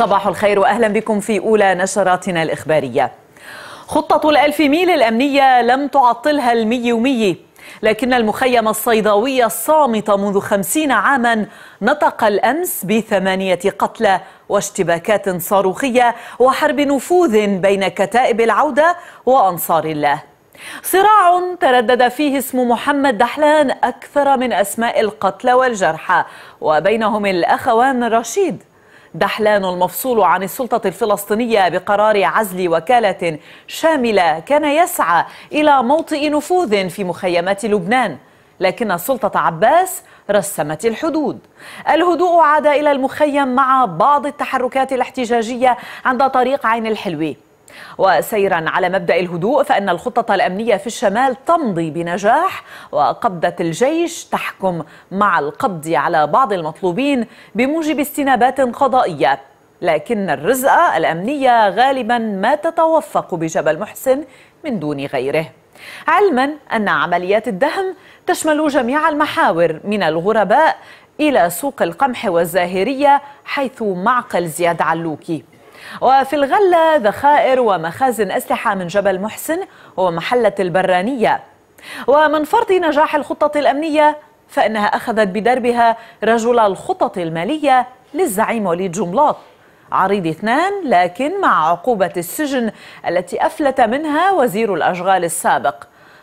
صباح الخير وأهلا بكم في أولى نشراتنا الإخبارية خطة الألف ميل الأمنية لم تعطلها المي ومي لكن المخيم الصيداوي الصامت منذ خمسين عاما نطق الأمس بثمانية قتلى واشتباكات صاروخية وحرب نفوذ بين كتائب العودة وأنصار الله صراع تردد فيه اسم محمد دحلان أكثر من أسماء القتلى والجرحى وبينهم الأخوان رشيد دحلان المفصول عن السلطة الفلسطينية بقرار عزل وكالة شاملة كان يسعى إلى موطئ نفوذ في مخيمات لبنان لكن سلطة عباس رسمت الحدود الهدوء عاد إلى المخيم مع بعض التحركات الاحتجاجية عند طريق عين الحلوي وسيرا على مبدا الهدوء فان الخطه الامنيه في الشمال تمضي بنجاح وقبضه الجيش تحكم مع القبض على بعض المطلوبين بموجب استنابات قضائيه لكن الرزقه الامنيه غالبا ما تتوفق بجبل محسن من دون غيره علما ان عمليات الدهم تشمل جميع المحاور من الغرباء الى سوق القمح والزاهريه حيث معقل زياد علوكي وفي الغلة ذخائر ومخازن أسلحة من جبل محسن ومحلة البرانية ومن فرط نجاح الخطة الأمنية فإنها أخذت بدربها رجل الخطط المالية للزعيم وليد جملاط عريض اثنان لكن مع عقوبة السجن التي أفلت منها وزير الأشغال السابق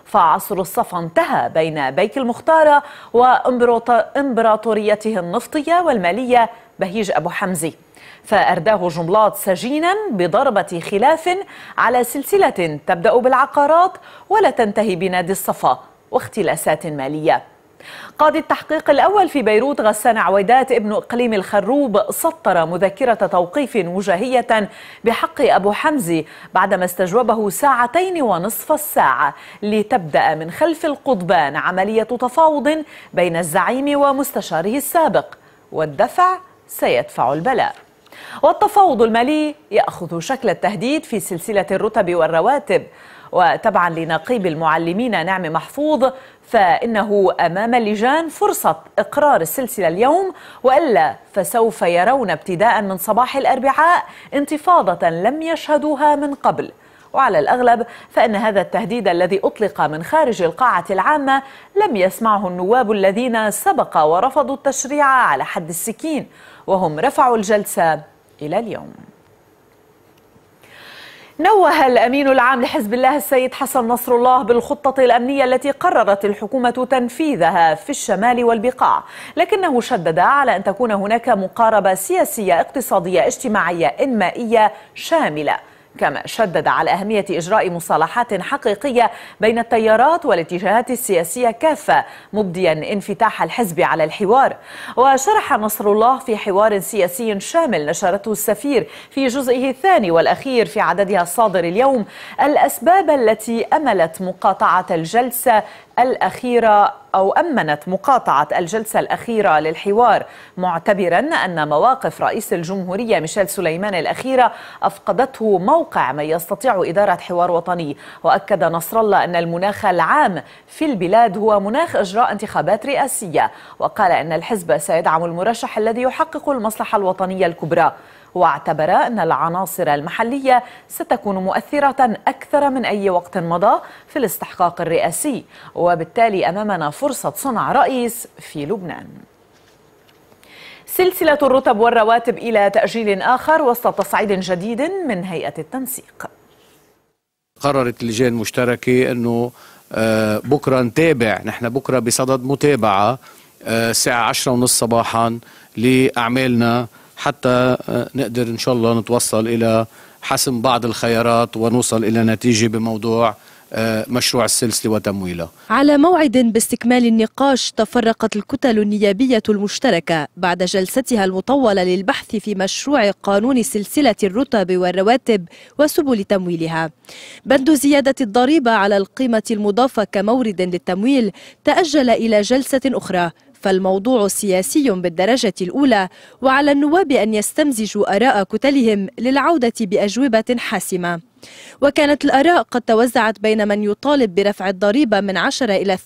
فعصر الصفا انتهى بين بيك المختارة وإمبراطوريته النفطية والمالية بهيج أبو حمزي فأرداه جملات سجينا بضربة خلاف على سلسلة تبدأ بالعقارات ولا تنتهي بنادي الصفا واختلاسات مالية قاضي التحقيق الأول في بيروت غسان عويدات ابن إقليم الخروب سطر مذكرة توقيف وجاهية بحق أبو حمزي بعدما استجوبه ساعتين ونصف الساعة لتبدأ من خلف القضبان عملية تفاوض بين الزعيم ومستشاره السابق والدفع سيدفع البلاء والتفاوض المالي يأخذ شكل التهديد في سلسلة الرتب والرواتب وتبعا لنقيب المعلمين نعم محفوظ فإنه أمام اللجان فرصة إقرار السلسلة اليوم وإلا فسوف يرون ابتداء من صباح الأربعاء انتفاضة لم يشهدوها من قبل وعلى الأغلب فإن هذا التهديد الذي أطلق من خارج القاعة العامة لم يسمعه النواب الذين سبق ورفضوا التشريع على حد السكين وهم رفعوا الجلسة إلى اليوم نوه الأمين العام لحزب الله السيد حسن نصر الله بالخطة الأمنية التي قررت الحكومة تنفيذها في الشمال والبقاع لكنه شدد على أن تكون هناك مقاربة سياسية اقتصادية اجتماعية إنمائية شاملة كما شدد على أهمية إجراء مصالحات حقيقية بين التيارات والاتجاهات السياسية كافة مبديا انفتاح الحزب على الحوار وشرح نصر الله في حوار سياسي شامل نشرته السفير في جزئه الثاني والأخير في عددها الصادر اليوم الأسباب التي أملت مقاطعة الجلسة الأخيرة أو أمنت مقاطعة الجلسة الأخيرة للحوار معتبرا أن مواقف رئيس الجمهورية ميشيل سليمان الأخيرة أفقدته موقع من يستطيع إدارة حوار وطني وأكد نصر الله أن المناخ العام في البلاد هو مناخ إجراء انتخابات رئاسية وقال أن الحزب سيدعم المرشح الذي يحقق المصلحة الوطنية الكبرى واعتبر أن العناصر المحلية ستكون مؤثرة أكثر من أي وقت مضى في الاستحقاق الرئاسي وبالتالي أمامنا فرصة صنع رئيس في لبنان سلسلة الرتب والرواتب إلى تأجيل آخر وسط تصعيد جديد من هيئة التنسيق قررت اللجان المشتركة أنه آه، بكرة نتابع نحن بكرة بصدد متابعة آه، الساعة عشرة ونص صباحا لأعمالنا حتى آه، نقدر إن شاء الله نتوصل إلى حسم بعض الخيارات ونوصل إلى نتيجة بموضوع آه، مشروع السلسلة وتمويله على موعد باستكمال النقاش تفرقت الكتل النيابية المشتركة بعد جلستها المطولة للبحث في مشروع قانون سلسلة الرتب والرواتب وسبل تمويلها بند زيادة الضريبة على القيمة المضافة كمورد للتمويل تأجل إلى جلسة أخرى فالموضوع سياسي بالدرجة الأولى وعلى النواب أن يستمزجوا آراء كتلهم للعودة بأجوبة حاسمة وكانت الآراء قد توزعت بين من يطالب برفع الضريبة من 10 إلى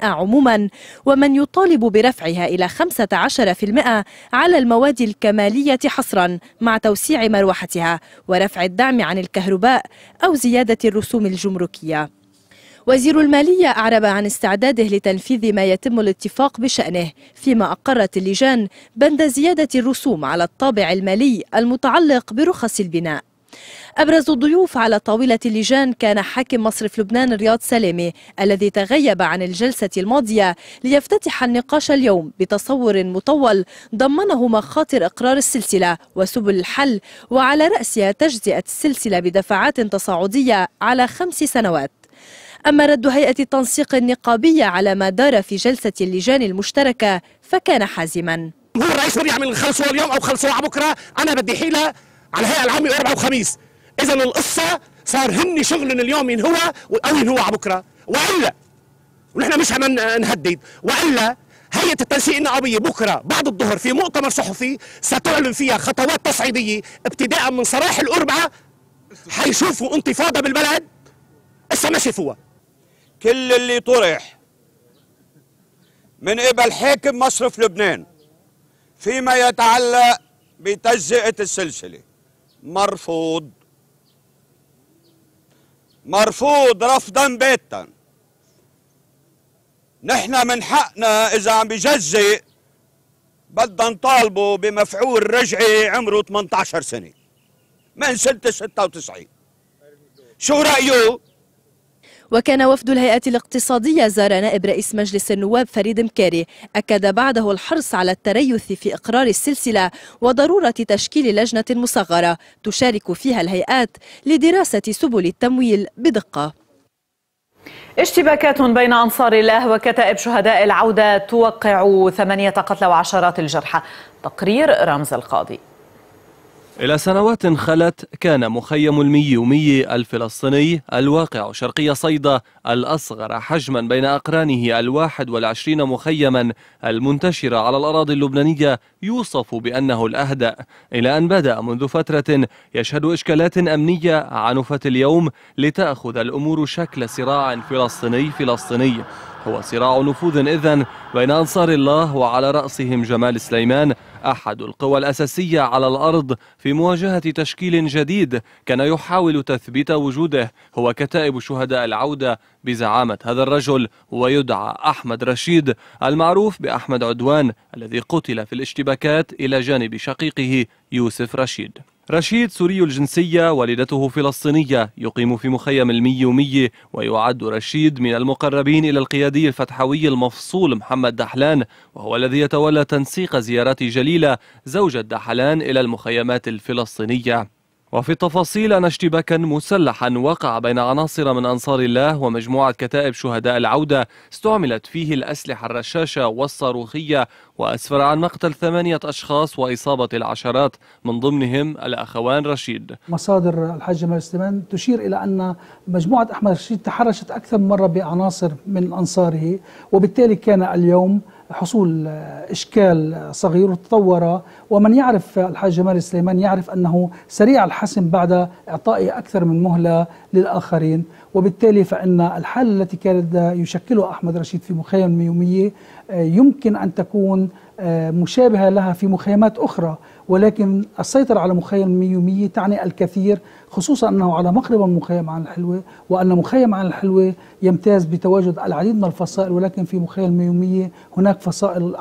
12% عموما ومن يطالب برفعها إلى 15% على المواد الكمالية حصرا مع توسيع مروحتها ورفع الدعم عن الكهرباء أو زيادة الرسوم الجمركية وزير المالية أعرب عن استعداده لتنفيذ ما يتم الاتفاق بشأنه فيما أقرت اللجان بند زيادة الرسوم على الطابع المالي المتعلق برخص البناء أبرز الضيوف على طاولة اللجان كان حاكم مصرف لبنان رياض سلامي الذي تغيب عن الجلسة الماضية ليفتتح النقاش اليوم بتصور مطول ضمنه مخاطر إقرار السلسلة وسبل الحل وعلى رأسها تجزئة السلسلة بدفعات تصاعدية على خمس سنوات أما رد هيئة التنسيق النقابية على ما دار في جلسة اللجان المشتركة فكان حازما هو الرئيس بده يعمل خلصوها اليوم أو خلصوها بكرة أنا بدي حيلة على الهيئة العامة أربعة وخميس إذا القصة صار هن شغل اليوم ينهوها أو ينهوها على بكرة وإلا ونحن مش عم نهدد وإلا هيئة التنسيق النقابية بكرة بعد الظهر في مؤتمر صحفي ستعلن فيها خطوات تصعيدية ابتداء من صراح الأربعة حيشوفوا انتفاضة بالبلد اسا ما شافوها كل اللي طرح من قبل حاكم مصرف لبنان فيما يتعلق بتجزئة السلسلة مرفوض مرفوض رفضا باتا نحن من حقنا إذا عم بجزئ بدنا نطالبه بمفعول رجعي عمره 18 سنة من سنة 96 شو رأيه؟ وكان وفد الهيئة الاقتصادية زار نائب رئيس مجلس النواب فريد مكاري أكد بعده الحرص على التريث في إقرار السلسلة وضرورة تشكيل لجنة مصغرة تشارك فيها الهيئات لدراسة سبل التمويل بدقة اشتباكات بين أنصار الله وكتائب شهداء العودة توقع ثمانية قتلى وعشرات الجرحى تقرير رمز القاضي إلى سنوات خلت كان مخيم الميومي الفلسطيني الواقع شرقي صيدا الأصغر حجما بين أقرانه الواحد والعشرين مخيما المنتشرة على الأراضي اللبنانية يوصف بأنه الأهدأ إلى أن بدأ منذ فترة يشهد إشكالات أمنية عنفت اليوم لتأخذ الأمور شكل صراع فلسطيني فلسطيني هو صراع نفوذ إذن بين أنصار الله وعلى رأسهم جمال سليمان أحد القوى الأساسية على الأرض في مواجهة تشكيل جديد كان يحاول تثبيت وجوده هو كتائب شهداء العودة بزعامة هذا الرجل ويدعى أحمد رشيد المعروف بأحمد عدوان الذي قتل في الاشتباكات إلى جانب شقيقه يوسف رشيد رشيد سوري الجنسية والدته فلسطينية يقيم في مخيم الميومية ويعد رشيد من المقربين إلى القيادي الفتحوي المفصول محمد دحلان وهو الذي يتولى تنسيق زيارات جليلة زوجة دحلان إلى المخيمات الفلسطينية وفي التفاصيل أن اشتباكا مسلحا وقع بين عناصر من أنصار الله ومجموعة كتائب شهداء العودة استعملت فيه الأسلحة الرشاشة والصاروخية وأسفر عن مقتل ثمانية أشخاص وإصابة العشرات من ضمنهم الأخوان رشيد مصادر الحاج جمال سليمان تشير إلى أن مجموعة أحمد رشيد تحرشت أكثر من مرة بعناصر من أنصاره وبالتالي كان اليوم حصول إشكال صغير وتطور ومن يعرف الحاج جمال سليمان يعرف أنه سريع الحسم بعد اعطاء أكثر من مهلة للآخرين وبالتالي فإن الحالة التي كان يشكلها أحمد رشيد في مخيم ميوميه آه، يمكن أن تكون آه، مشابهة لها في مخيمات أخرى ولكن السيطرة على مخيم ميومية تعني الكثير خصوصا أنه على مقرب من مخيم عن الحلوة وأن مخيم عن الحلوة يمتاز بتواجد العديد من الفصائل ولكن في مخيم ميومية هناك فصائل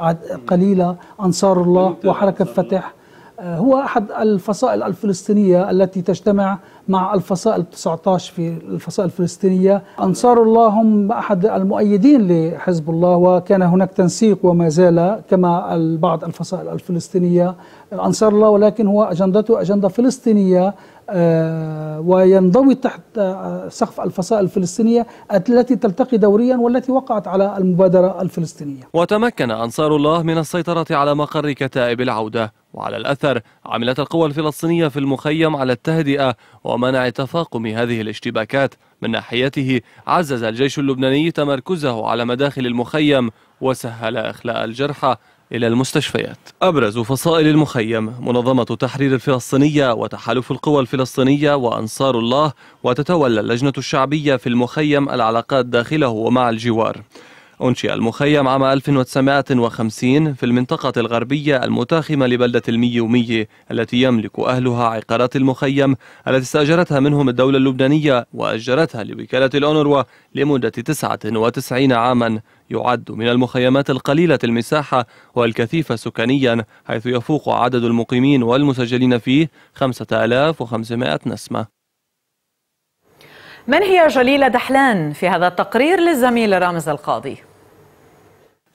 قليلة أنصار الله وحركة فتح آه، هو أحد الفصائل الفلسطينية التي تجتمع مع الفصائل 19 في الفصائل الفلسطينية أنصار الله هم أحد المؤيدين لحزب الله وكان هناك تنسيق وما زال كما بعض الفصائل الفلسطينية أنصار الله ولكن هو أجندته أجندة فلسطينية آه، وينضوي تحت آه، سقف الفصائل الفلسطينية التي تلتقي دوريا والتي وقعت على المبادرة الفلسطينية وتمكن أنصار الله من السيطرة على مقر كتائب العودة وعلى الأثر عملت القوى الفلسطينية في المخيم على التهدئة ومنع تفاقم هذه الاشتباكات من ناحيته عزز الجيش اللبناني تمركزه على مداخل المخيم وسهل إخلاء الجرحى إلى المستشفيات أبرز فصائل المخيم منظمة تحرير الفلسطينية وتحالف القوى الفلسطينية وأنصار الله وتتولى اللجنة الشعبية في المخيم العلاقات داخله ومع الجوار أنشئ المخيم عام 1950 في المنطقة الغربية المتاخمة لبلدة الميومية التي يملك أهلها عقارات المخيم التي استأجرتها منهم الدولة اللبنانية وأجرتها لوكالة الأونروا لمدة 99 عاما يعد من المخيمات القليلة المساحة والكثيفة سكانيا حيث يفوق عدد المقيمين والمسجلين فيه 5500 نسمة من هي جليلة دحلان في هذا التقرير للزميل رامز القاضي؟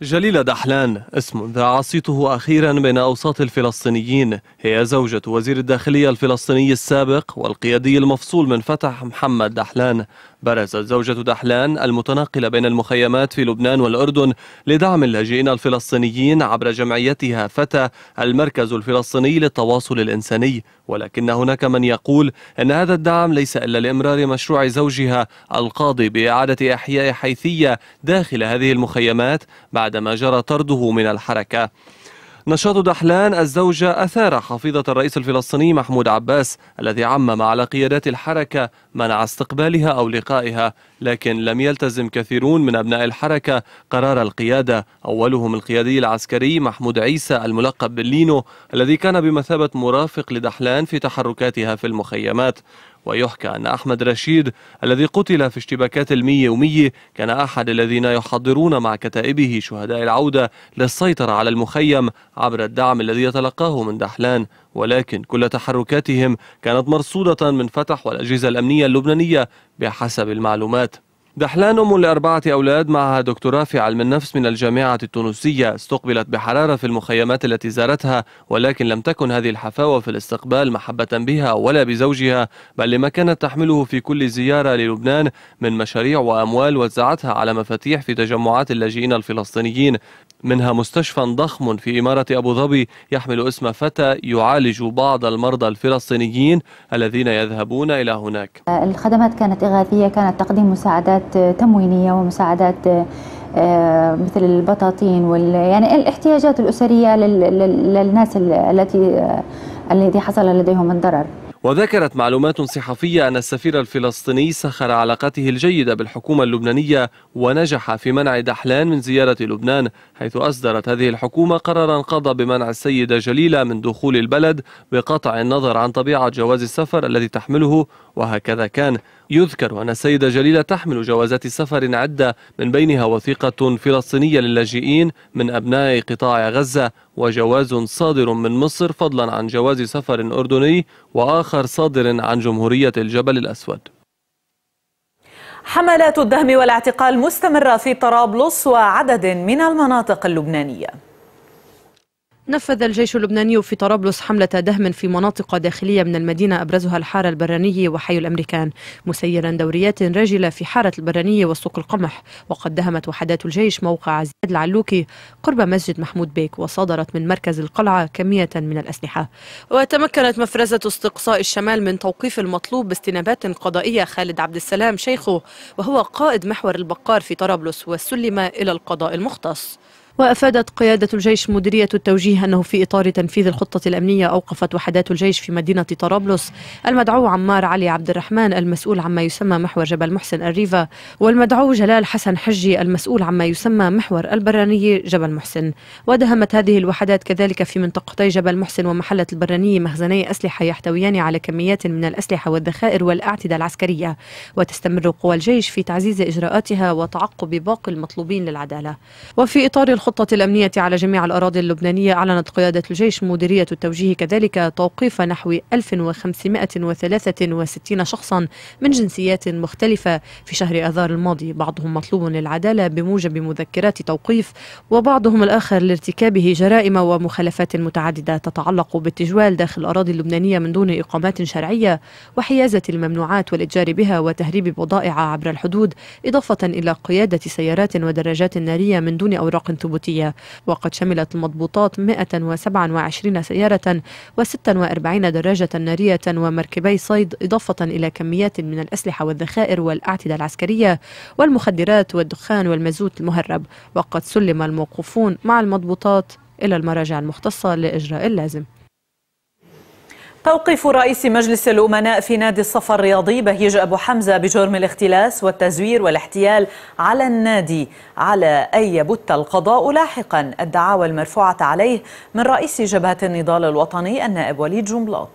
جليل دحلان اسم ذاع صيته أخيرا بين أوساط الفلسطينيين هي زوجة وزير الداخلية الفلسطيني السابق والقيادي المفصول من فتح محمد دحلان برزت زوجة دحلان المتناقلة بين المخيمات في لبنان والأردن لدعم اللاجئين الفلسطينيين عبر جمعيتها فتى المركز الفلسطيني للتواصل الإنساني ولكن هناك من يقول أن هذا الدعم ليس إلا لإمرار مشروع زوجها القاضي بإعادة إحياء حيثية داخل هذه المخيمات بعد بعدما جرى طرده من الحركة نشاط دحلان الزوجة أثار حفيظة الرئيس الفلسطيني محمود عباس الذي عمم على قيادات الحركة منع استقبالها أو لقائها لكن لم يلتزم كثيرون من أبناء الحركة قرار القيادة أولهم القيادي العسكري محمود عيسى الملقب باللينو الذي كان بمثابة مرافق لدحلان في تحركاتها في المخيمات ويحكى أن أحمد رشيد الذي قتل في اشتباكات المية ومية كان أحد الذين يحضرون مع كتائبه شهداء العودة للسيطرة على المخيم عبر الدعم الذي يتلقاه من دحلان ولكن كل تحركاتهم كانت مرصودة من فتح والأجهزة الأمنية اللبنانية بحسب المعلومات دحلان أم لأربعة أولاد معها دكتوراه في علم النفس من الجامعة التونسية استقبلت بحرارة في المخيمات التي زارتها ولكن لم تكن هذه الحفاوة في الاستقبال محبة بها ولا بزوجها بل لما كانت تحمله في كل زيارة للبنان من مشاريع وأموال وزعتها على مفاتيح في تجمعات اللاجئين الفلسطينيين منها مستشفى ضخم في إمارة أبو ظبي يحمل اسم فتى يعالج بعض المرضى الفلسطينيين الذين يذهبون إلى هناك الخدمات كانت إغاثية كانت تقديم مساعدات آه، تموينيه ومساعدات آه، آه، مثل البطاطين وال يعني الاحتياجات الاسريه للناس التي الذي حصل لديهم الضرر وذكرت معلومات صحفية أن السفير الفلسطيني سخر علاقاته الجيدة بالحكومة اللبنانية ونجح في منع دحلان من زيارة لبنان حيث أصدرت هذه الحكومة قرارا قضى بمنع السيدة جليلة من دخول البلد بقطع النظر عن طبيعة جواز السفر الذي تحمله وهكذا كان يذكر أن السيدة جليلة تحمل جوازات سفر عدة من بينها وثيقة فلسطينية للاجئين من أبناء قطاع غزة وجواز صادر من مصر فضلا عن جواز سفر أردني وآخر صادر عن جمهورية الجبل الأسود حملات الدهم والاعتقال مستمرة في طرابلس وعدد من المناطق اللبنانية نفذ الجيش اللبناني في طرابلس حملة دهم في مناطق داخلية من المدينة أبرزها الحارة البرانية وحي الأمريكان مسيرا دوريات راجلة في حارة البرانية وسوق القمح وقد دهمت وحدات الجيش موقع زياد العلوكي قرب مسجد محمود بيك وصادرت من مركز القلعة كمية من الأسلحة وتمكنت مفرزة استقصاء الشمال من توقيف المطلوب باستنابات قضائية خالد عبد السلام شيخه وهو قائد محور البقار في طرابلس وسلم إلى القضاء المختص وأفادت قيادة الجيش مديرية التوجيه أنه في إطار تنفيذ الخطة الأمنية أوقفت وحدات الجيش في مدينة طرابلس المدعو عمار علي عبد الرحمن المسؤول عما يسمى محور جبل محسن الريفا والمدعو جلال حسن حجي المسؤول عما يسمى محور البرانية جبل محسن ودهمت هذه الوحدات كذلك في منطقتي جبل محسن ومحلة البرانية مخزني أسلحة يحتويان على كميات من الأسلحة والذخائر والأعتدة العسكرية وتستمر قوى الجيش في تعزيز إجراءاتها وتعقب باقي المطلوبين للعدالة وفي إطار الخطة الخطة الأمنية على جميع الأراضي اللبنانية أعلنت قيادة الجيش مديرية التوجيه كذلك توقيف نحو 1563 شخصا من جنسيات مختلفة في شهر آذار الماضي بعضهم مطلوب للعدالة بموجب مذكرات توقيف وبعضهم الآخر لارتكابه جرائم ومخالفات متعددة تتعلق بالتجوال داخل الأراضي اللبنانية من دون إقامات شرعية وحيازة الممنوعات والإتجار بها وتهريب بضائع عبر الحدود إضافة إلى قيادة سيارات ودراجات نارية من دون أوراق ثبوتية التعبتية وقد شملت المضبوطات 127 سيارة و46 دراجة نارية ومركبي صيد إضافة إلى كميات من الأسلحة والذخائر والأعتدة العسكرية والمخدرات والدخان والمازوت المهرب وقد سلم الموقوفون مع المضبوطات إلى المراجع المختصة لإجراء اللازم توقيف رئيس مجلس الأمناء في نادي الصفا الرياضي بهيج أبو حمزة بجرم الاختلاس والتزوير والاحتيال على النادي على أن يبت القضاء لاحقا الدعاوى المرفوعة عليه من رئيس جبهة النضال الوطني النائب وليد جملاط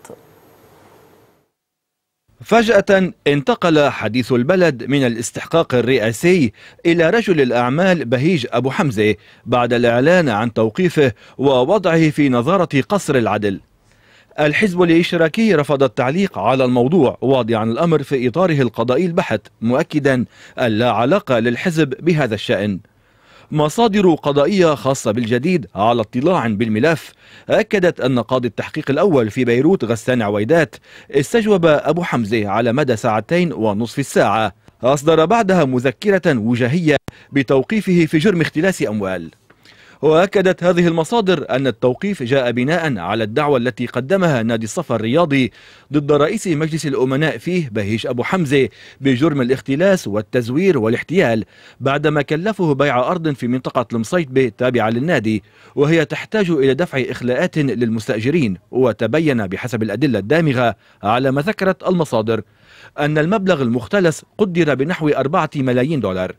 فجأة انتقل حديث البلد من الاستحقاق الرئاسي إلى رجل الأعمال بهيج أبو حمزة بعد الإعلان عن توقيفه ووضعه في نظارة قصر العدل الحزب الاشتراكي رفض التعليق على الموضوع واضعا الامر في اطاره القضائي البحث مؤكدا ان لا علاقه للحزب بهذا الشان مصادر قضائية خاصة بالجديد على اطلاع بالملف أكدت أن قاضي التحقيق الأول في بيروت غسان عويدات استجوب أبو حمزة على مدى ساعتين ونصف الساعة أصدر بعدها مذكرة وجهية بتوقيفه في جرم اختلاس أموال وأكدت هذه المصادر أن التوقيف جاء بناء على الدعوة التي قدمها نادي الصفا الرياضي ضد رئيس مجلس الأمناء فيه بهيش أبو حمزة بجرم الاختلاس والتزوير والاحتيال بعدما كلفه بيع أرض في منطقة المصيطبه تابعة للنادي وهي تحتاج إلى دفع إخلاءات للمستأجرين وتبين بحسب الأدلة الدامغة على ما ذكرت المصادر أن المبلغ المختلس قدر بنحو 4 ملايين دولار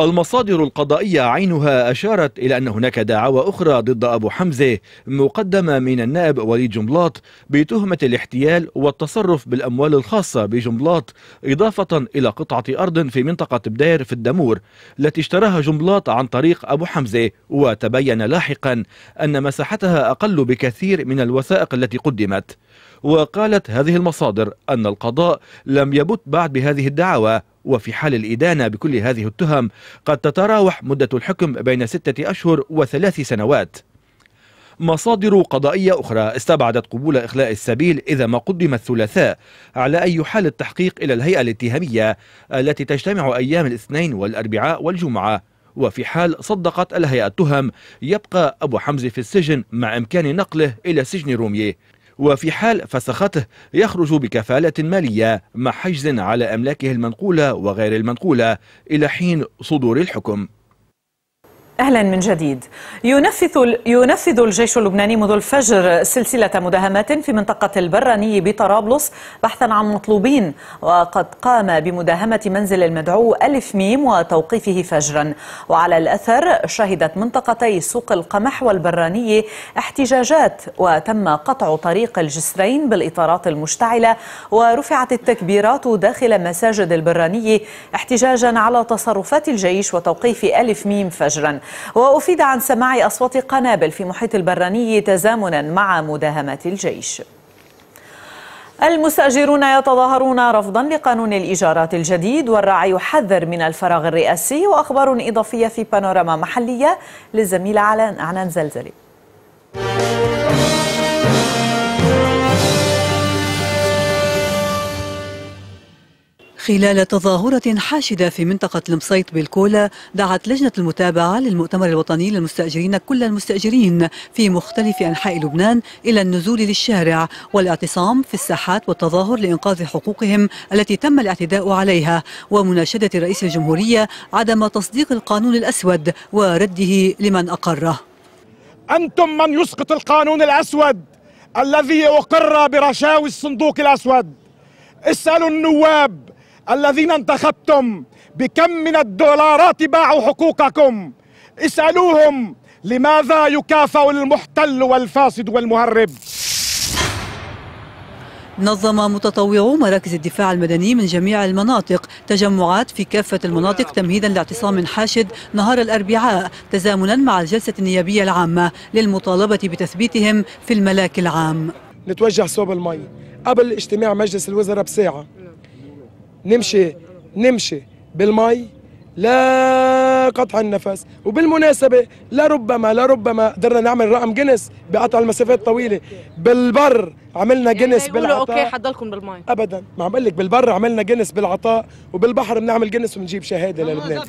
المصادر القضائية عينها أشارت إلى أن هناك دعاوى أخرى ضد أبو حمزة مقدمة من النائب وليد جملاط بتهمة الاحتيال والتصرف بالأموال الخاصة بجملاط إضافة إلى قطعة أرض في منطقة بدير في الدمور التي اشتراها جملاط عن طريق أبو حمزة وتبين لاحقا أن مساحتها أقل بكثير من الوثائق التي قدمت وقالت هذه المصادر أن القضاء لم يبت بعد بهذه الدعاوى وفي حال الإدانة بكل هذه التهم قد تتراوح مدة الحكم بين ستة أشهر وثلاث سنوات مصادر قضائية أخرى استبعدت قبول إخلاء السبيل إذا ما قدم الثلاثاء على أي حال التحقيق إلى الهيئة الاتهامية التي تجتمع أيام الاثنين والأربعاء والجمعة وفي حال صدقت الهيئة التهم يبقى أبو حمزة في السجن مع إمكان نقله إلى سجن روميه وفي حال فسخته يخرج بكفالة مالية مع حجز على أملاكه المنقولة وغير المنقولة إلى حين صدور الحكم اهلا من جديد ينفذ ينفذ الجيش اللبناني منذ الفجر سلسله مداهمات في منطقه البراني بطرابلس بحثا عن مطلوبين وقد قام بمداهمه منزل المدعو الف ميم وتوقيفه فجرا وعلى الاثر شهدت منطقتي سوق القمح والبراني احتجاجات وتم قطع طريق الجسرين بالاطارات المشتعله ورفعت التكبيرات داخل مساجد البراني احتجاجا على تصرفات الجيش وتوقيف الف ميم فجرا وأفيد عن سماع أصوات قنابل في محيط البراني تزامنا مع مداهمات الجيش المستأجرون يتظاهرون رفضا لقانون الإيجارات الجديد والراعي يحذر من الفراغ الرئاسي وأخبار إضافية في بانوراما محلية للزميلة عنان زلزلي خلال تظاهرة حاشدة في منطقة المصيط بالكولا دعت لجنة المتابعة للمؤتمر الوطني للمستأجرين كل المستأجرين في مختلف أنحاء لبنان إلى النزول للشارع والاعتصام في الساحات والتظاهر لإنقاذ حقوقهم التي تم الاعتداء عليها ومناشدة رئيس الجمهورية عدم تصديق القانون الأسود ورده لمن أقره أنتم من يسقط القانون الأسود الذي أقر برشاوي الصندوق الأسود اسألوا النواب الذين انتخبتم بكم من الدولارات باعوا حقوقكم اسألوهم لماذا يكافئ المحتل والفاسد والمهرب نظم متطوعو مراكز الدفاع المدني من جميع المناطق تجمعات في كافة المناطق تمهيدا لاعتصام حاشد نهار الأربعاء تزامنا مع الجلسة النيابية العامة للمطالبة بتثبيتهم في الملاك العام نتوجه صوب المي قبل اجتماع مجلس الوزراء بساعة نمشي نمشي بالمي لا قطع النفس وبالمناسبة لربما لربما قدرنا نعمل رقم جنس بقطع المسافات الطويلة بالبر عملنا جنس يعني بالعطاء اوكي حضلكم بالماي ابدا ما عم بالبر عملنا جنس بالعطاء وبالبحر بنعمل جنس وبنجيب شهادة للبنان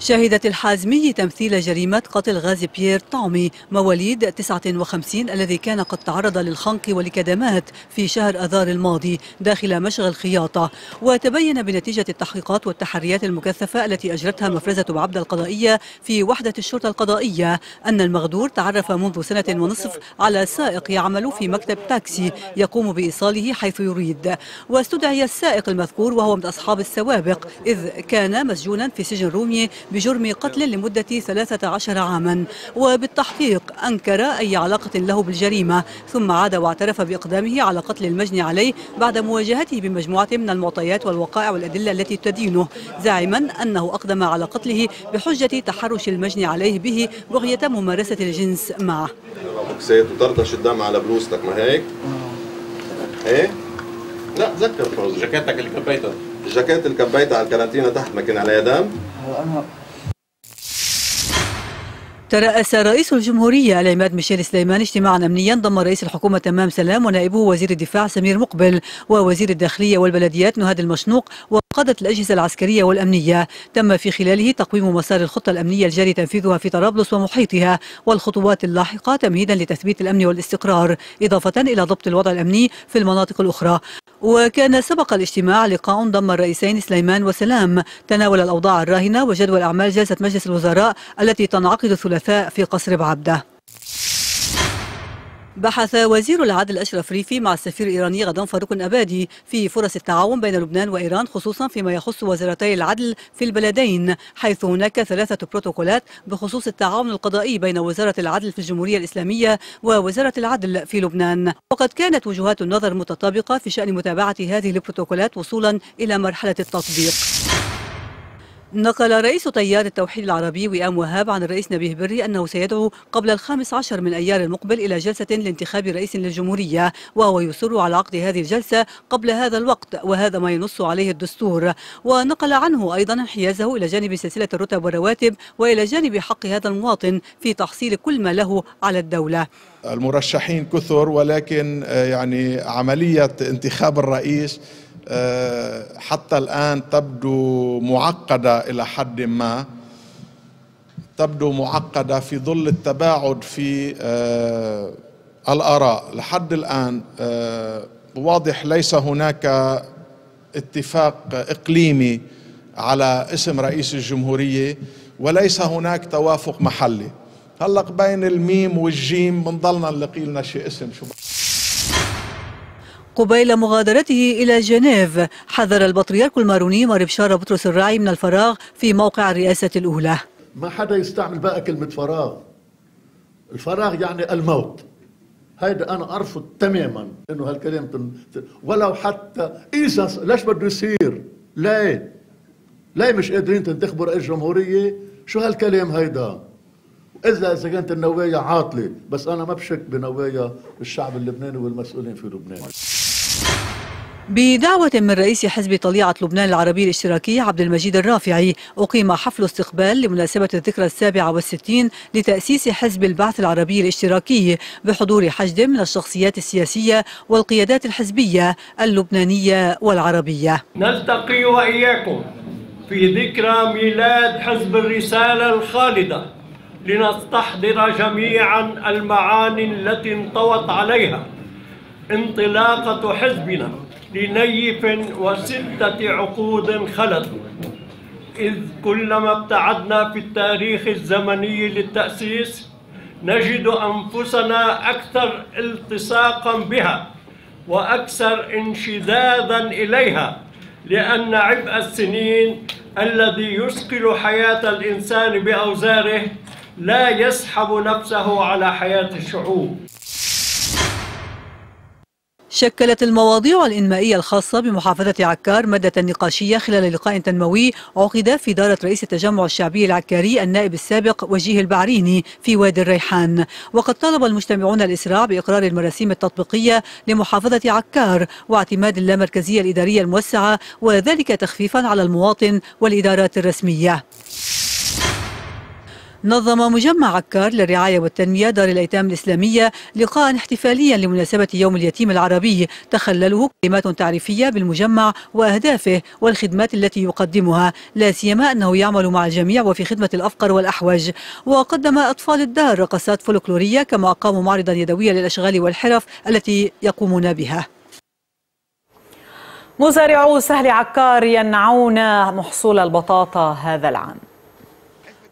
شهدت الحازمي تمثيل جريمة قتل غازي بيير طعمي مواليد 59 الذي كان قد تعرض للخنق والكدمات في شهر أذار الماضي داخل مشغل خياطة وتبين بنتيجة التحقيقات والتحريات المكثفة التي أجرتها مفرزة عبد القضائية في وحدة الشرطة القضائية أن المغدور تعرف منذ سنة ونصف على سائق يعمل في مكتب تاكسي يقوم بإيصاله حيث يريد واستدعي السائق المذكور وهو من أصحاب السوابق إذ كان مسجونا في سجن رومي بجرم قتل لمدة 13 عاما وبالتحقيق أنكر أي علاقة له بالجريمة ثم عاد واعترف بإقدامه على قتل المجني عليه بعد مواجهته بمجموعة من المعطيات والوقائع والأدلة التي تدينه زاعما أنه أقدم على قتله بحجة تحرش المجني عليه به بغية ممارسة الجنس معه بوكسات وطرطش الدم على بلوزتك ما هيك؟ ايه؟ لا تذكر فوزي جاكيتك اللي كبيتها الجاكيت اللي كبيتها على الكرانتينا تحت ما كان عليها دم؟ هلا انا ترأس رئيس الجمهورية العماد ميشيل سليمان اجتماعا أمنيا ضم رئيس الحكومة تمام سلام ونائبه وزير الدفاع سمير مقبل ووزير الداخلية والبلديات نهاد المشنوق وقادة الأجهزة العسكرية والأمنية تم في خلاله تقويم مسار الخطة الأمنية الجاري تنفيذها في طرابلس ومحيطها والخطوات اللاحقة تمهيدا لتثبيت الأمن والاستقرار إضافة إلى ضبط الوضع الأمني في المناطق الأخرى وكان سبق الاجتماع لقاء ضم الرئيسين سليمان وسلام تناول الأوضاع الراهنة وجدول أعمال جلسة مجلس الوزراء التي تنعقد ثلاثة الوفاء في قصر بعبده بحث وزير العدل أشرف ريفي مع السفير الإيراني غدان فاروق أبادي في فرص التعاون بين لبنان وإيران خصوصا فيما يخص وزارتي العدل في البلدين حيث هناك ثلاثة بروتوكولات بخصوص التعاون القضائي بين وزارة العدل في الجمهورية الإسلامية ووزارة العدل في لبنان وقد كانت وجهات النظر متطابقة في شأن متابعة هذه البروتوكولات وصولا إلى مرحلة التطبيق نقل رئيس تيار التوحيد العربي وئام وهاب عن الرئيس نبيه بري أنه سيدعو قبل الخامس عشر من أيار المقبل إلى جلسة لانتخاب رئيس للجمهورية وهو يصر على عقد هذه الجلسة قبل هذا الوقت وهذا ما ينص عليه الدستور ونقل عنه أيضا انحيازه إلى جانب سلسلة الرتب والرواتب وإلى جانب حق هذا المواطن في تحصيل كل ما له على الدولة المرشحين كثر ولكن آه، يعني عملية انتخاب الرئيس آه، حتى الآن تبدو معقدة إلى حد ما تبدو معقدة في ظل التباعد في آه، الآراء لحد الآن آه، واضح ليس هناك اتفاق إقليمي على اسم رئيس الجمهورية وليس هناك توافق محلي هلق بين الميم والجيم بنضلنا نلقي لنا شيء اسم شو قبيل مغادرته إلى جنيف حذر البطريرك الماروني مربشارة بطرس الراعي من الفراغ في موقع الرئاسة الأولى ما حدا يستعمل بقى كلمة فراغ الفراغ يعني الموت هيدا أنا أرفض تماما إنه هالكلام ولو حتى إذا ليش بده يصير ليه ليه مش قادرين تنتخبوا رئيس جمهورية شو هالكلام هيدا الا اذا كانت النوايا عاطله بس انا ما بشك بنوايا الشعب اللبناني والمسؤولين في لبنان بدعوة من رئيس حزب طليعة لبنان العربي الاشتراكي عبد المجيد الرافعي أقيم حفل استقبال لمناسبة الذكرى السابعة والستين لتأسيس حزب البعث العربي الاشتراكي بحضور حشد من الشخصيات السياسية والقيادات الحزبية اللبنانية والعربية نلتقي وإياكم في ذكرى ميلاد حزب الرسالة الخالدة لنستحضر جميعا المعاني التي انطوت عليها انطلاقة حزبنا لنيف وستة عقود خلت إذ كلما ابتعدنا في التاريخ الزمني للتأسيس نجد أنفسنا أكثر التصاقا بها وأكثر انشدادا إليها لأن عبء السنين الذي يثقل حياة الإنسان بأوزاره لا يسحب نفسه على حياة الشعوب شكلت المواضيع الإنمائية الخاصة بمحافظة عكار مادة نقاشية خلال لقاء تنموي عقد في دارة رئيس التجمع الشعبي العكاري النائب السابق وجيه البعريني في وادي الريحان وقد طالب المجتمعون الإسراع بإقرار المراسيم التطبيقية لمحافظة عكار واعتماد اللامركزية الإدارية الموسعة وذلك تخفيفا على المواطن والإدارات الرسمية نظم مجمع عكار للرعاية والتنمية دار الأيتام الإسلامية لقاء احتفاليا لمناسبة يوم اليتيم العربي تخلله كلمات تعريفية بالمجمع وأهدافه والخدمات التي يقدمها لا سيما أنه يعمل مع الجميع وفي خدمة الأفقر والأحوج وقدم أطفال الدار رقصات فلكلورية كما أقاموا معرضا يدويا للأشغال والحرف التي يقومون بها مزارعو سهل عكار ينعون محصول البطاطا هذا العام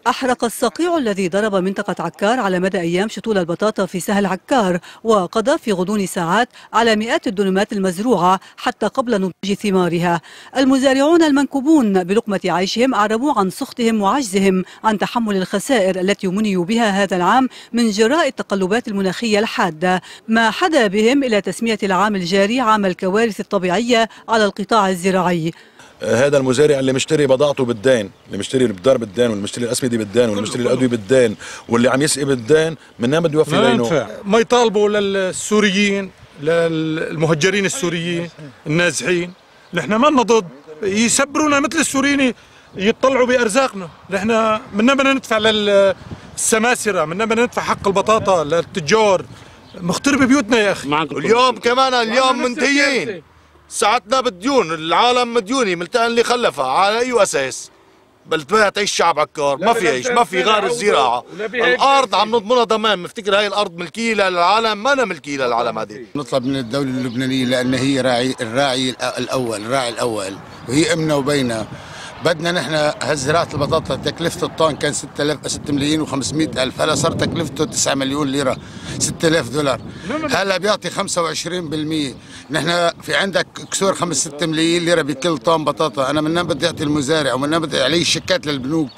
أحرق الصقيع الذي ضرب منطقة عكار على مدى أيام شطول البطاطا في سهل عكار وقضى في غضون ساعات على مئات الدنمات المزروعة حتى قبل نضج ثمارها المزارعون المنكوبون بلقمة عيشهم أعربوا عن سخطهم وعجزهم عن تحمل الخسائر التي منيوا بها هذا العام من جراء التقلبات المناخية الحادة ما حدا بهم إلى تسمية العام الجاري عام الكوارث الطبيعية على القطاع الزراعي هذا المزارع اللي مشتري بضاعته بالدين اللي مشتري البدار بالدين واللي مشتري الاسمده بالدين واللي مشتري الادويه بالدين واللي عم يسقي بالدين منين بده يوفي لينه ما يطالبوا للسوريين للمهجرين السوريين النازحين نحن ما ضد يسبرونا مثل السوريين يطلعوا بارزاقنا نحن من بدنا ندفع للسماسره من بدنا ندفع حق البطاطا للتجار مخترب بيوتنا يا اخي اليوم كمان اليوم منتهيين ساعتنا بالديون العالم مديوني ملتقن اللي خلفها على اي اساس بل ما تعيش شعب عكار ما في عيش ما في غير الزراعه الارض عم نضمنها ضمان مفتكر هاي الارض ملكيه للعالم ما انا ملكيه للعالم هذه نطلب من الدوله اللبنانيه لان هي راعي الراعي الاول الراعي الاول وهي امنا وبينا بدنا نحن هالزراعه البطاطا تكلفه الطن كان 6000 6 مليون و500 الف هلا صار تكلفته 9 مليون ليره 6000 دولار هلا بيعطي 25% نحن في عندك كسور 5 6 ملايين ليره بكل طن بطاطا انا من منين بدي اعطي المزارع ومن ومنين بدي عليه شيكات للبنوك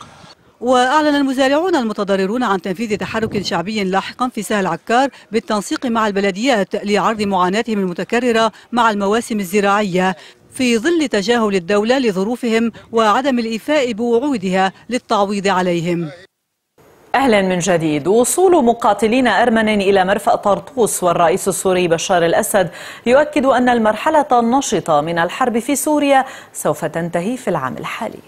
وأعلن المزارعون المتضررون عن تنفيذ تحرك شعبي لاحقا في سهل عكار بالتنسيق مع البلديات لعرض معاناتهم المتكررة مع المواسم الزراعية في ظل تجاهل الدولة لظروفهم وعدم الإيفاء بوعودها للتعويض عليهم أهلا من جديد وصول مقاتلين أرمن إلى مرفأ طرطوس والرئيس السوري بشار الأسد يؤكد أن المرحلة النشطة من الحرب في سوريا سوف تنتهي في العام الحالي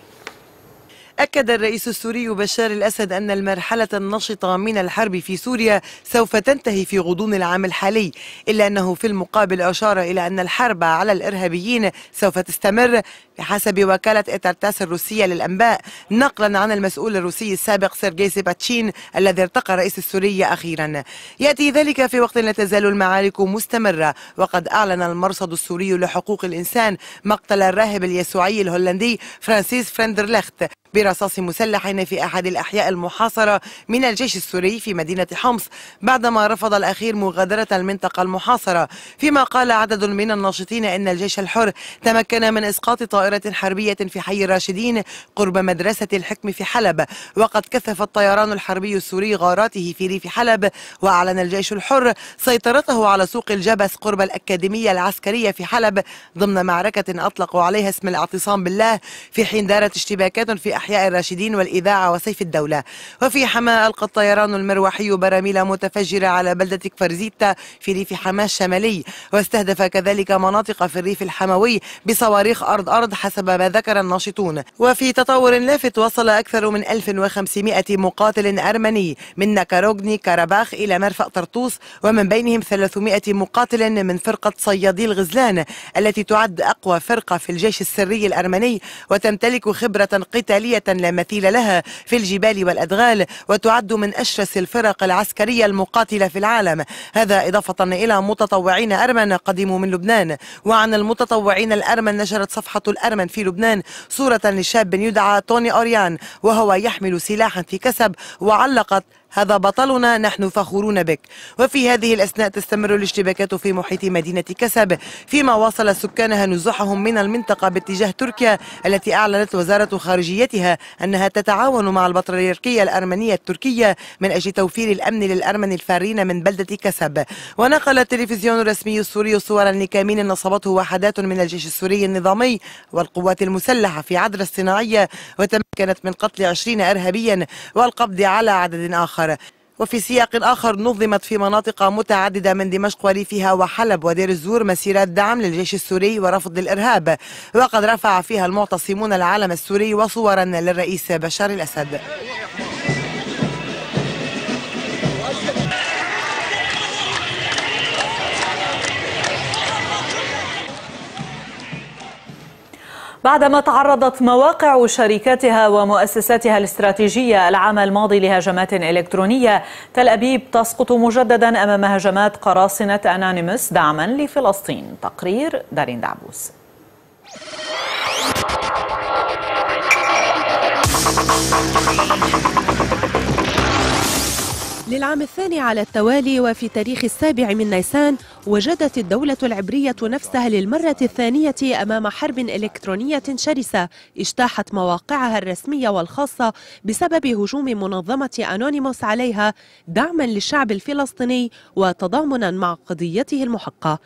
أكد الرئيس السوري بشار الأسد أن المرحلة النشطة من الحرب في سوريا سوف تنتهي في غضون العام الحالي إلا أنه في المقابل أشار إلى أن الحرب على الإرهابيين سوف تستمر بحسب وكالة إترتاس الروسية للأنباء نقلا عن المسؤول الروسي السابق سيرجي سيباتشين الذي ارتقى رئيس السورية أخيرا يأتي ذلك في وقت لا تزال المعارك مستمرة وقد أعلن المرصد السوري لحقوق الإنسان مقتل الراهب اليسوعي الهولندي فرانسيس فريندرلخت برصاص مسلح في أحد الأحياء المحاصرة من الجيش السوري في مدينة حمص بعدما رفض الأخير مغادرة المنطقة المحاصرة فيما قال عدد من الناشطين إن الجيش الحر تمكن من إسقاط طائرة حربية في حي الراشدين قرب مدرسة الحكم في حلب وقد كثف الطيران الحربي السوري غاراته في ريف حلب وأعلن الجيش الحر سيطرته على سوق الجبس قرب الأكاديمية العسكرية في حلب ضمن معركة أطلقوا عليها اسم الاعتصام بالله في حين دارت اشتباكات في أحياء الراشدين والإذاعة وسيف الدولة وفي حماة ألقى الطيران المروحي براميل متفجرة على بلدة كفرزيتا في ريف حماة الشمالي واستهدف كذلك مناطق في الريف الحموي بصواريخ أرض أرض حسب ما ذكر الناشطون وفي تطور لافت وصل أكثر من 1500 مقاتل أرمني من نكاروغني كاراباخ إلى مرفأ طرطوس ومن بينهم 300 مقاتل من فرقة صيادي الغزلان التي تعد أقوى فرقة في الجيش السري الأرمني وتمتلك خبرة قتالية عسكرية لا مثيل لها في الجبال والأدغال وتعد من أشرس الفرق العسكرية المقاتلة في العالم هذا إضافة إلى متطوعين أرمن قدموا من لبنان وعن المتطوعين الأرمن نشرت صفحة الأرمن في لبنان صورة لشاب يدعى توني أوريان وهو يحمل سلاحا في كسب وعلقت هذا بطلنا نحن فخورون بك وفي هذه الأثناء تستمر الاشتباكات في محيط مدينة كسب فيما واصل سكانها نزوحهم من المنطقة باتجاه تركيا التي أعلنت وزارة خارجيتها أنها تتعاون مع البطريركية الأرمنية التركية من أجل توفير الأمن للأرمن الفارين من بلدة كسب ونقل التلفزيون الرسمي السوري صورا لكمين نصبته وحدات من الجيش السوري النظامي والقوات المسلحة في عدرا الصناعية وتمكنت من قتل 20 إرهابيا والقبض على عدد آخر آخر وفي سياق آخر نظمت في مناطق متعددة من دمشق وريفها وحلب ودير الزور مسيرات دعم للجيش السوري ورفض الإرهاب وقد رفع فيها المعتصمون العلم السوري وصورا للرئيس بشار الأسد بعدما تعرضت مواقع شركاتها ومؤسساتها الاستراتيجية العام الماضي لهجمات إلكترونية تل أبيب تسقط مجددا أمام هجمات قراصنة أنانيموس دعما لفلسطين تقرير دارين دعبوس للعام الثاني على التوالي وفي تاريخ السابع من نيسان وجدت الدولة العبرية نفسها للمرة الثانية أمام حرب إلكترونية شرسة اجتاحت مواقعها الرسمية والخاصة بسبب هجوم منظمة أنونيموس عليها دعما للشعب الفلسطيني وتضامنا مع قضيته المحقة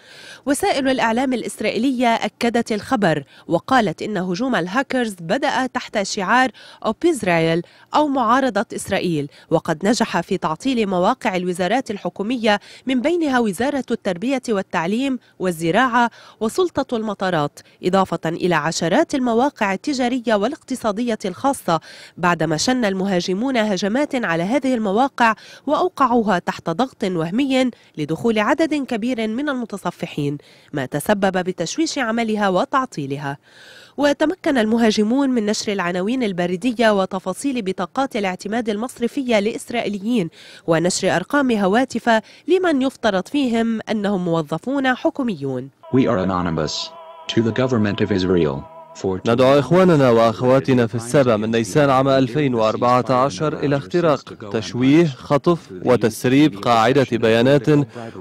وسائل الإعلام الإسرائيلية أكدت الخبر وقالت إن هجوم الهاكرز بدأ تحت شعار أو إسرائيل أو معارضة إسرائيل وقد نجح في تعطيل تفعيل مواقع الوزارات الحكومية من بينها وزارة التربية والتعليم والزراعة وسلطة المطارات إضافة إلى عشرات المواقع التجارية والاقتصادية الخاصة بعدما شن المهاجمون هجمات على هذه المواقع وأوقعوها تحت ضغط وهمي لدخول عدد كبير من المتصفحين ما تسبب بتشويش عملها وتعطيلها وتمكن المهاجمون من نشر العناوين البريدية وتفاصيل بطاقات الاعتماد المصرفية لإسرائيليين ونشر أرقام هواتف لمن يفترض فيهم أنهم موظفون حكوميون We are anonymous to the government of Israel. ندعو إخواننا وأخواتنا في السابع من نيسان عام 2014 إلى اختراق تشويه خطف وتسريب قاعدة بيانات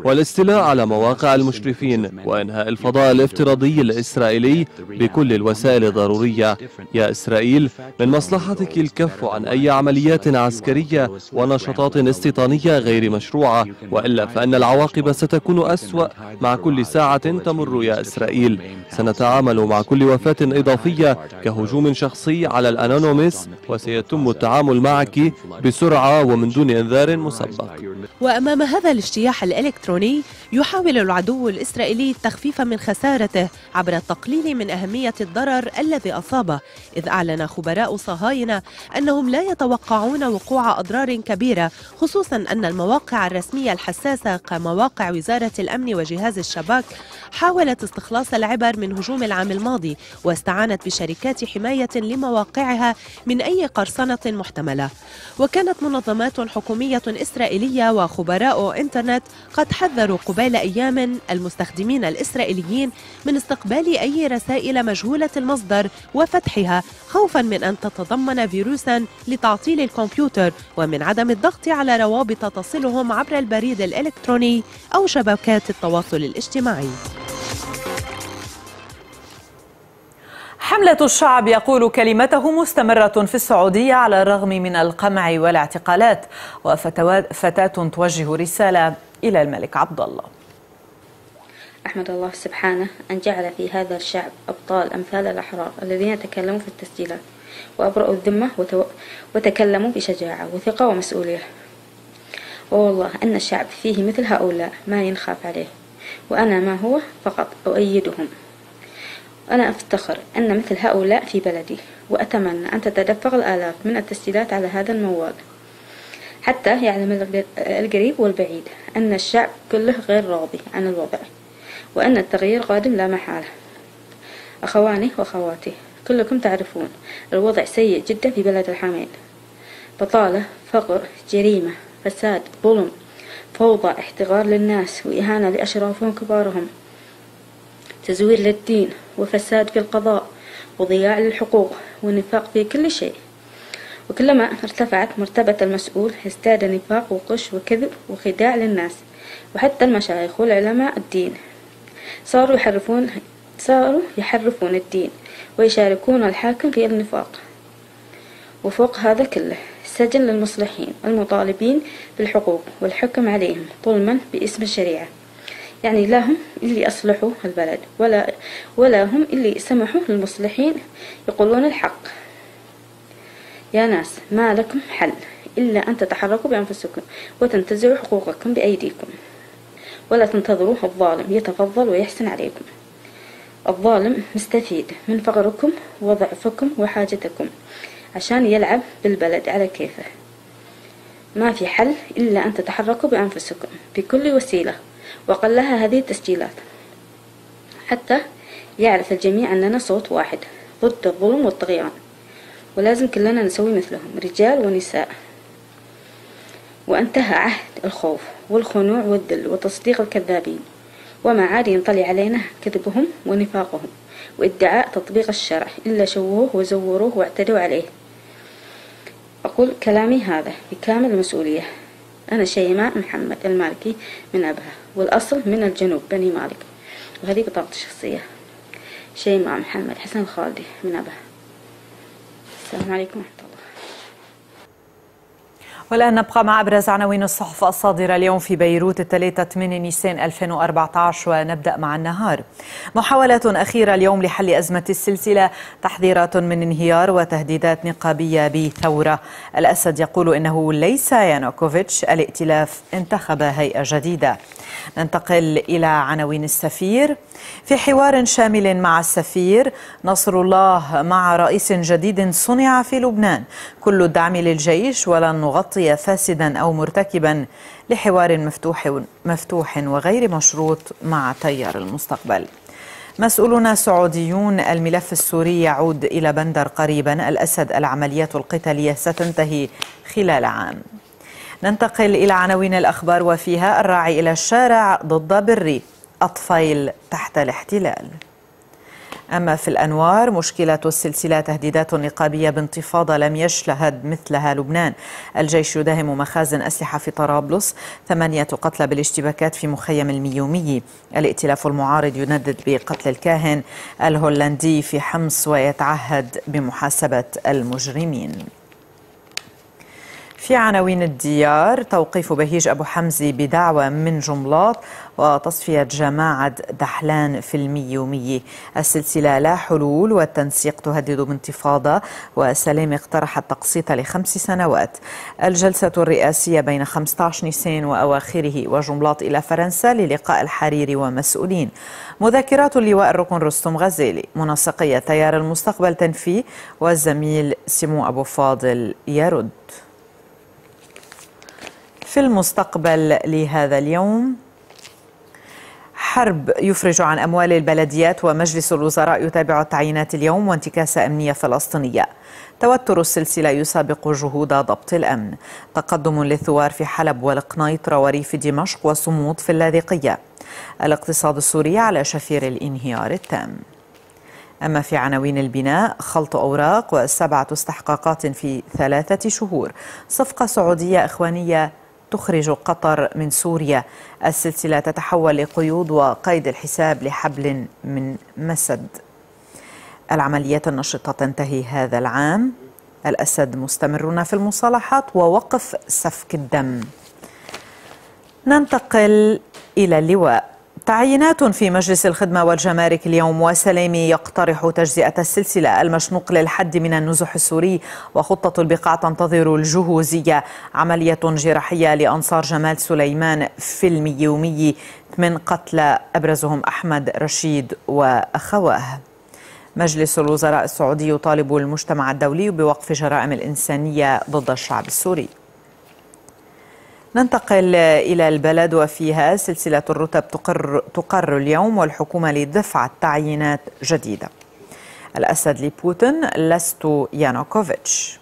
والاستيلاء على مواقع المشرفين وإنهاء الفضاء الافتراضي الإسرائيلي بكل الوسائل الضرورية يا إسرائيل من مصلحتك الكف عن أي عمليات عسكرية ونشاطات استيطانية غير مشروعة وإلا فإن العواقب ستكون أسوأ مع كل ساعة تمر يا إسرائيل سنتعامل مع كل وفاة إضافية كهجوم شخصي على الأنونيمس وسيتم التعامل معك بسرعة ومن دون إنذار مسبق وأمام هذا الاجتياح الإلكتروني يحاول العدو الإسرائيلي التخفيف من خسارته عبر التقليل من أهمية الضرر الذي أصابه إذ أعلن خبراء صهاينة أنهم لا يتوقعون وقوع أضرار كبيرة خصوصا أن المواقع الرسمية الحساسة كمواقع وزارة الأمن وجهاز الشباك حاولت استخلاص العبر من هجوم العام الماضي واستعمال استعانت بشركات حماية لمواقعها من أي قرصنة محتملة وكانت منظمات حكومية إسرائيلية وخبراء إنترنت قد حذروا قبيل أيام المستخدمين الإسرائيليين من استقبال أي رسائل مجهولة المصدر وفتحها خوفا من أن تتضمن فيروسا لتعطيل الكمبيوتر ومن عدم الضغط على روابط تصلهم عبر البريد الإلكتروني أو شبكات التواصل الاجتماعي حملة الشعب يقول كلمته مستمرة في السعودية على الرغم من القمع والاعتقالات وفتاة توجه رسالة إلى الملك عبد الله أحمد الله سبحانه أن جعل في هذا الشعب أبطال أمثال الأحرار الذين تكلموا في التسجيلات وأبرأوا الذمة وتكلموا بشجاعة وثقة ومسؤولية ووالله أن الشعب فيه مثل هؤلاء ما ينخاف عليه وأنا ما هو فقط أؤيدهم أنا أفتخر أن مثل هؤلاء في بلدي وأتمنى أن تتدفق الآلاف من التسجيلات على هذا الموال حتى يعلم القريب والبعيد أن الشعب كله غير راضي عن الوضع وأن التغيير قادم لا محالة أخواني وأخواتي كلكم تعرفون الوضع سيء جدا في بلد الحميل بطالة فقر جريمة فساد ظلم فوضى احتقار للناس وإهانة لأشرافهم كبارهم تزوير للدين وفساد في القضاء وضياع للحقوق ونفاق في كل شيء وكلما ارتفعت مرتبة المسؤول ازداد نفاق وقش وكذب وخداع للناس وحتى المشايخ والعلماء الدين صاروا يحرفون صاروا يحرفون الدين ويشاركون الحاكم في النفاق وفوق هذا كله سجن للمصلحين المطالبين بالحقوق والحكم عليهم ظلما باسم الشريعه يعني لا هم اللي أصلحوا البلد ولا, ولا هم اللي سمحوا للمصلحين يقولون الحق يا ناس ما لكم حل إلا أن تتحركوا بأنفسكم وتنتزعوا حقوقكم بأيديكم ولا تنتظروا الظالم يتفضل ويحسن عليكم الظالم مستفيد من فقركم وضعفكم وحاجتكم عشان يلعب بالبلد على كيفه ما في حل إلا أن تتحركوا بأنفسكم بكل وسيلة لها هذه التسجيلات حتى يعرف الجميع أننا صوت واحد ضد الظلم والطغيان ولازم كلنا نسوي مثلهم رجال ونساء وانتهى عهد الخوف والخنوع والذل وتصديق الكذابين وما عاد ينطلي علينا كذبهم ونفاقهم وادعاء تطبيق الشرع إلا شوهوه وزوروه واعتدوا عليه أقول كلامي هذا بكامل المسؤولية أنا شيماء محمد المالكي من أبها والأصل من الجنوب بني مالك وهذه بطاقة الشخصية شيماء محمد حسن خالدي من أبها السلام عليكم ورحمة الله والآن نبقى مع أبرز عناوين الصحف الصادرة اليوم في بيروت الثلاثة 8 نيسان 2014 ونبدأ مع النهار محاولات أخيرة اليوم لحل أزمة السلسلة تحذيرات من انهيار وتهديدات نقابية بثورة الأسد يقول إنه ليس يانوكوفيتش الائتلاف انتخب هيئة جديدة ننتقل إلى عناوين السفير في حوار شامل مع السفير نصر الله مع رئيس جديد صنع في لبنان كل الدعم للجيش ولن نغطي يعطي فاسدا أو مرتكبا لحوار مفتوح, مفتوح وغير مشروط مع تيار المستقبل مسؤولون سعوديون الملف السوري يعود إلى بندر قريبا الأسد العمليات القتالية ستنتهي خلال عام ننتقل إلى عناوين الأخبار وفيها الراعي إلى الشارع ضد بري أطفال تحت الاحتلال أما في الأنوار مشكلة السلسلة تهديدات نقابية بانتفاضة لم يشهد مثلها لبنان الجيش يداهم مخازن أسلحة في طرابلس ثمانية قتلى بالاشتباكات في مخيم الميومي الائتلاف المعارض يندد بقتل الكاهن الهولندي في حمص ويتعهد بمحاسبة المجرمين في عناوين الديار توقيف بهيج أبو حمزي بدعوى من جملاط وتصفية جماعة دحلان في الميومية السلسلة لا حلول والتنسيق تهدد بانتفاضة وسلام اقترح التقسيط لخمس سنوات الجلسة الرئاسية بين 15 نيسان وأواخره وجملاط إلى فرنسا للقاء الحريري ومسؤولين مذكرات اللواء الركن رستم غزالي منسقية تيار المستقبل تنفي والزميل سمو أبو فاضل يرد في المستقبل لهذا اليوم حرب يفرج عن أموال البلديات ومجلس الوزراء يتابع التعيينات اليوم وانتكاسة أمنية فلسطينية توتر السلسلة يسابق جهود ضبط الأمن تقدم للثوار في حلب والقنيطرة وريف دمشق وصمود في اللاذقية الاقتصاد السوري على شفير الانهيار التام أما في عناوين البناء خلط أوراق وسبعة استحقاقات في ثلاثة شهور صفقة سعودية إخوانية تخرج قطر من سوريا السلسلة تتحول لقيود وقيد الحساب لحبل من مسد العمليات النشطة تنتهي هذا العام الأسد مستمرون في المصالحات ووقف سفك الدم ننتقل إلى اللواء تعيينات في مجلس الخدمة والجمارك اليوم وسلامي يقترح تجزئة السلسلة المشنوق للحد من النزح السوري وخطة البقاع تنتظر الجهوزية عملية جراحية لأنصار جمال سليمان في الميومي من قتلى أبرزهم أحمد رشيد وأخواه مجلس الوزراء السعودي يطالب المجتمع الدولي بوقف جرائم الإنسانية ضد الشعب السوري ننتقل إلى البلد وفيها سلسلة الرتب تقر, تقر اليوم والحكومة لدفعة تعيينات جديدة الأسد لبوتين لست يانوكوفيتش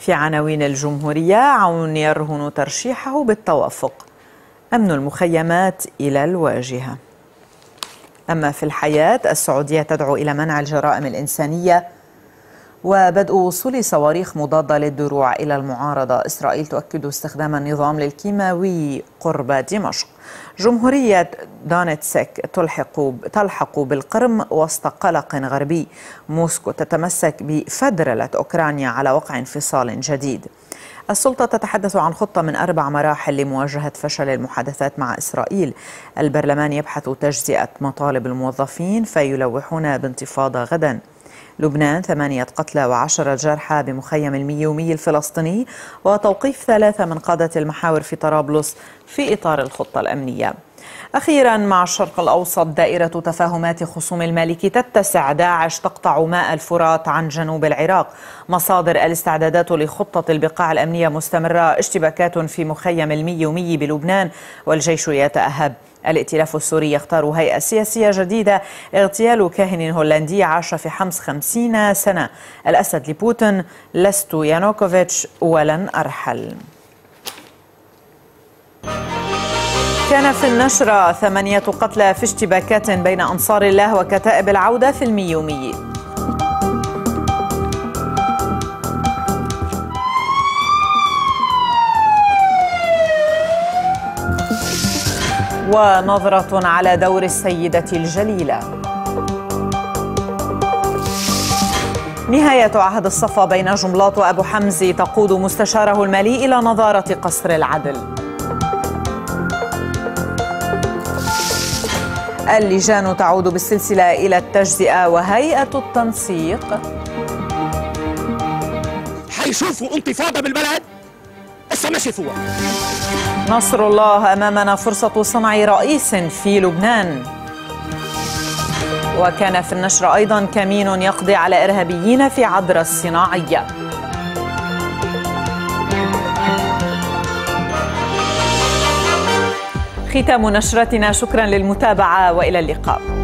في عناوين الجمهورية عون يرهن ترشيحه بالتوافق أمن المخيمات إلى الواجهة أما في الحياة السعودية تدعو إلى منع الجرائم الإنسانية وبدء وصول صواريخ مضادة للدروع إلى المعارضة إسرائيل تؤكد استخدام النظام للكيماوي قرب دمشق جمهورية دونتسك تلحق, تلحق بالقرم وسط قلق غربي موسكو تتمسك بفدرلة أوكرانيا على وقع انفصال جديد السلطة تتحدث عن خطة من أربع مراحل لمواجهة فشل المحادثات مع إسرائيل البرلمان يبحث تجزئة مطالب الموظفين فيلوحون بانتفاضة غداً لبنان ثمانية قتلى وعشرة جرحى بمخيم الميومي الفلسطيني وتوقيف ثلاثة من قادة المحاور في طرابلس في إطار الخطة الأمنية أخيرا مع الشرق الأوسط دائرة تفاهمات خصوم المالكي تتسع داعش تقطع ماء الفرات عن جنوب العراق مصادر الاستعدادات لخطة البقاع الأمنية مستمرة اشتباكات في مخيم الميومي بلبنان والجيش يتأهب الائتلاف السوري يختار هيئة سياسية جديدة اغتيال كاهن هولندي عاش في حمص خمسين سنة الأسد لبوتين لست يانوكوفيتش ولن أرحل كان في النشرة ثمانية قتلى في اشتباكات بين أنصار الله وكتائب العودة في الميومي ونظرة على دور السيدة الجليلة نهاية عهد الصفا بين جملاط وأبو حمزة تقود مستشاره المالي إلى نظارة قصر العدل اللجان تعود بالسلسلة إلى التجزئة وهيئة التنسيق حيشوفوا انتفاضة بالبلد بس ماشي نصر الله أمامنا فرصة صنع رئيس في لبنان وكان في النشر أيضا كمين يقضي على إرهابيين في عدرا الصناعية ختام نشرتنا شكرا للمتابعة وإلى اللقاء